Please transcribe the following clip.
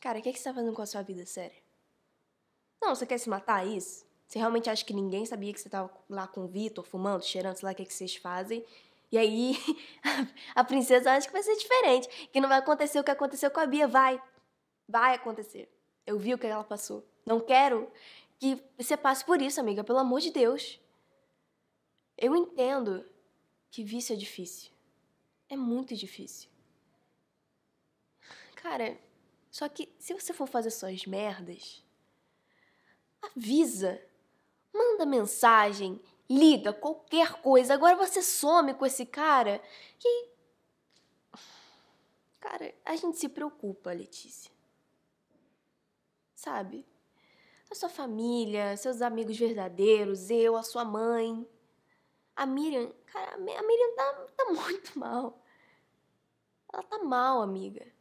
Cara, o que, é que você tá fazendo com a sua vida, sério? Não, você quer se matar, é isso? Você realmente acha que ninguém sabia que você tava lá com o Vitor, fumando, cheirando, sei lá o que, é que vocês fazem? E aí, a princesa acha que vai ser diferente, que não vai acontecer o que aconteceu com a Bia, vai. Vai acontecer. Eu vi o que ela passou. Não quero que você passe por isso, amiga, pelo amor de Deus. Eu entendo que vício é difícil. É muito difícil. Cara, só que se você for fazer suas merdas, avisa, manda mensagem, liga, qualquer coisa. Agora você some com esse cara e. Cara, a gente se preocupa, Letícia. Sabe? A sua família, seus amigos verdadeiros, eu, a sua mãe. A Miriam, cara, a Miriam tá, tá muito mal. Ela tá mal, amiga.